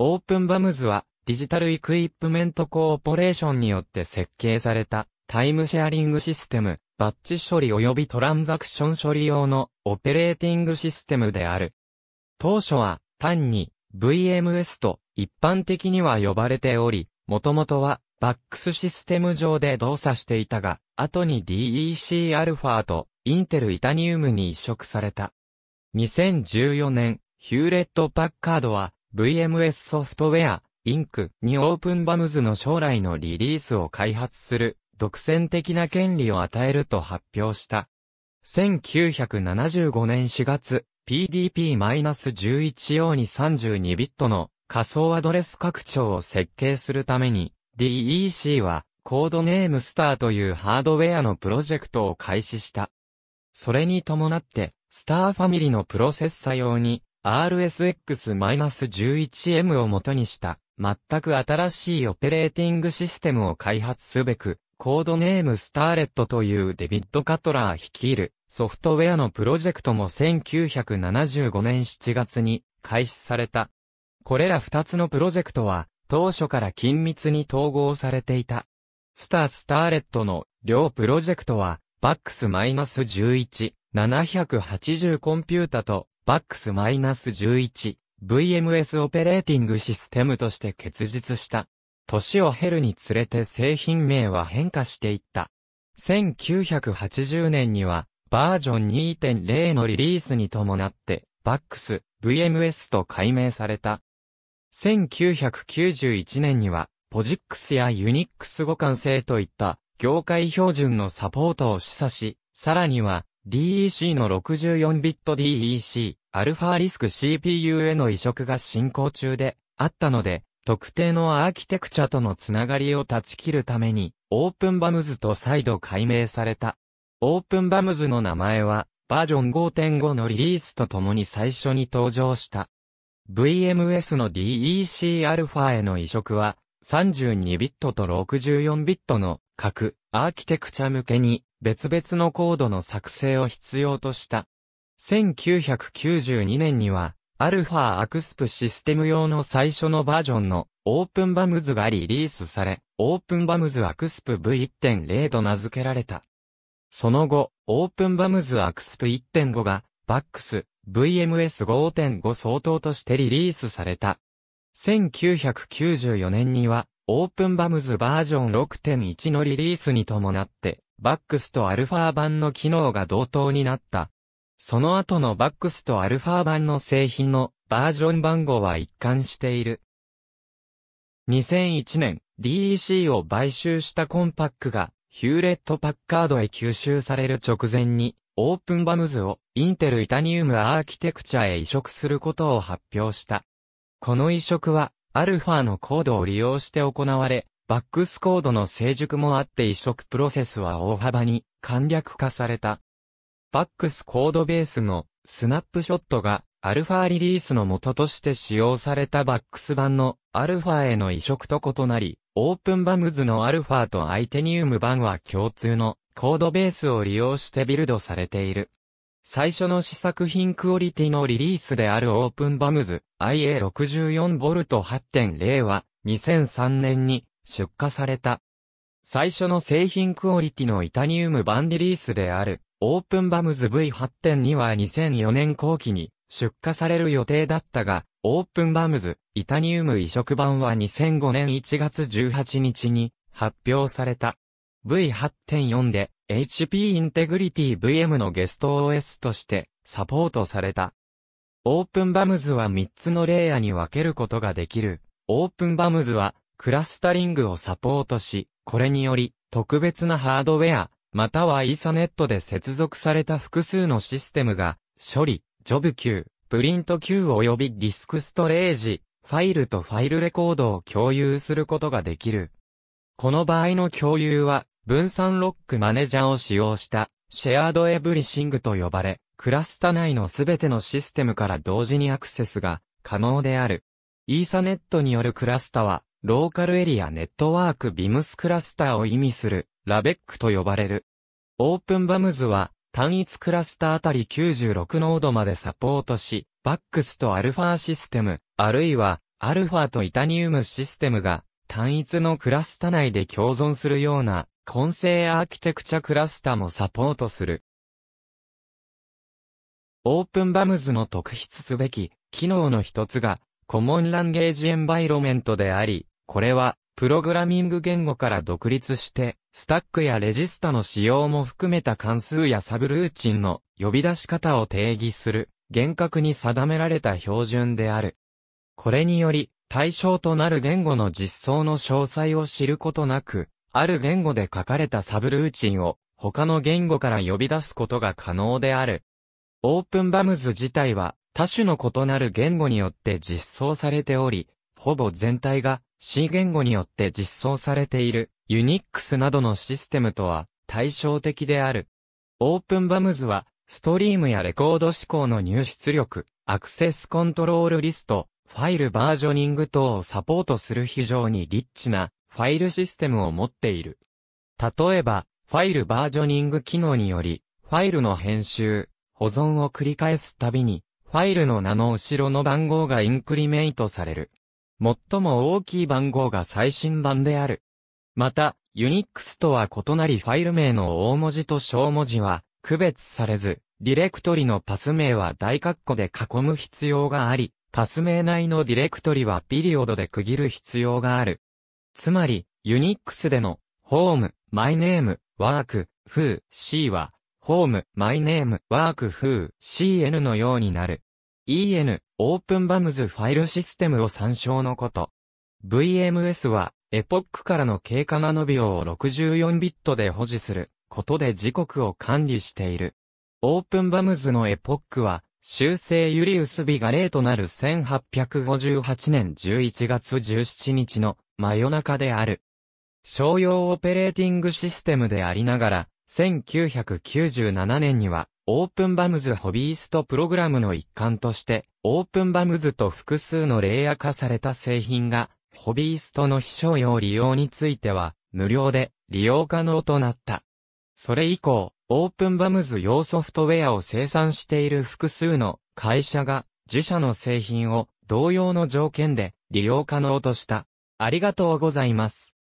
オープンバムズはデジタルイクイップメントコーポレーションによって設計されたタイムシェアリングシステム、バッチ処理及びトランザクション処理用のオペレーティングシステムである。当初は単に VMS と一般的には呼ばれており、もともとはバックスシステム上で動作していたが、後に DECα とインテルイタニウムに移植された。2014年、ヒューレット・パッカードは VMS ソフトウェア、インクにオープンバムズの将来のリリースを開発する独占的な権利を与えると発表した。1975年4月、PDP-11 用に32ビットの仮想アドレス拡張を設計するために DEC はコードネームスターというハードウェアのプロジェクトを開始した。それに伴ってスターファミリのプロセッサ用に RSX-11M を元にした、全く新しいオペレーティングシステムを開発すべく、コードネームスターレットというデビッド・カトラー率いるソフトウェアのプロジェクトも1975年7月に開始された。これら2つのプロジェクトは当初から緊密に統合されていた。スター・スターレットの両プロジェクトは BAX-11 780コンピュータとバックス -11、VMS オペレーティングシステムとして結実した。年を経るにつれて製品名は変化していった。1980年には、バージョン2.0のリリースに伴って、バックス、VMS と改名された。1991年には、ポジックスやユニックス互換性といった、業界標準のサポートを示唆し、さらには、DEC の 64bit DEC、アルファリスク CPU への移植が進行中であったので、特定のアーキテクチャとのつながりを断ち切るために、オープンバムズと再度改名された。オープンバムズの名前は、バージョン5.5のリリースとともに最初に登場した。VMS の DEC アルファへの移植は、32ビットと64ビットの各アーキテクチャ向けに別々のコードの作成を必要とした。1992年には、アルファアクスプシステム用の最初のバージョンのオープンバムズがリリースされ、オープンバムズアクスプ V1.0 と名付けられた。その後、オープンバムズアクスプ1.5が、バックス、VMS5.5 相当としてリリースされた。1994年には、オープンバムズバージョン6.1のリリースに伴って、バックスとアルファ版の機能が同等になった。その後のバックスとアルファ版の製品のバージョン番号は一貫している。2001年、DEC を買収したコンパックが、ヒューレット・パッカードへ吸収される直前に、オープンバムズをインテルイタニウムアーキテクチャへ移植することを発表した。この移植はアルファのコードを利用して行われ、バックスコードの成熟もあって移植プロセスは大幅に簡略化された。バックスコードベースのスナップショットがアルファリリースの元として使用されたバックス版のアルファへの移植と異なり、オープンバムズのアルファとアイテニウム版は共通のコードベースを利用してビルドされている。最初の試作品クオリティのリリースであるオープンバムズ IA64V8.0 は2003年に出荷された。最初の製品クオリティのイタニウム版リリースであるオープンバムズ V8.2 は2004年後期に出荷される予定だったが、オープンバムズイタニウム移植版は2005年1月18日に発表された。V8.4 で HP インテグリティ VM のゲスト OS としてサポートされた。オープンバムズは3つのレイヤーに分けることができる。オープンバムズはクラスタリングをサポートし、これにより特別なハードウェア、またはイーサネットで接続された複数のシステムが、処理、ジョブ級、プリント級及びディスクストレージ、ファイルとファイルレコードを共有することができる。この場合の共有は、分散ロックマネジャーを使用したシェアードエブリシングと呼ばれ、クラスタ内のすべてのシステムから同時にアクセスが可能である。イーサネットによるクラスタは、ローカルエリアネットワークビムスクラスターを意味する、ラベックと呼ばれる。オープンバムズは、単一クラスタあたり96ノードまでサポートし、バックスとアルファシステム、あるいは、アルファとイタニウムシステムが、単一のクラスタ内で共存するような混成アーキテクチャクラスタもサポートする。オープンバムズの特筆すべき機能の一つが、コモンランゲージエンバイロメントであり、これは、プログラミング言語から独立して、スタックやレジスタの使用も含めた関数やサブルーチンの呼び出し方を定義する、厳格に定められた標準である。これにより、対象となる言語の実装の詳細を知ることなく、ある言語で書かれたサブルーチンを他の言語から呼び出すことが可能である。オープンバムズ自体は多種の異なる言語によって実装されており、ほぼ全体が C 言語によって実装されているユニックスなどのシステムとは対照的である。オープンバムズはストリームやレコード指向の入出力、アクセスコントロールリスト、ファイルバージョニング等をサポートする非常にリッチなファイルシステムを持っている。例えば、ファイルバージョニング機能により、ファイルの編集、保存を繰り返すたびに、ファイルの名の後ろの番号がインクリメイトされる。最も大きい番号が最新版である。また、ユニックスとは異なりファイル名の大文字と小文字は区別されず、ディレクトリのパス名は大括弧で囲む必要があり、パス名内のディレクトリはピリオドで区切る必要がある。つまり、ユニックスでの、ホーム、マイネーム、ワーク、フー、c は、ホーム、マイネーム、ワーク、フー、cn のようになる。en, オープンバムズファイルシステムを参照のこと。VMS は、エポックからの経過ナノ秒を64ビットで保持することで時刻を管理している。オープンバムズのエポックは、修正ユリウス日が例となる1858年11月17日の真夜中である。商用オペレーティングシステムでありながら、1997年には、オープンバムズホビーストプログラムの一環として、オープンバムズと複数のレイヤー化された製品が、ホビーストの非商用利用については、無料で利用可能となった。それ以降、オープンバムズ用ソフトウェアを生産している複数の会社が、自社の製品を同様の条件で利用可能とした。ありがとうございます。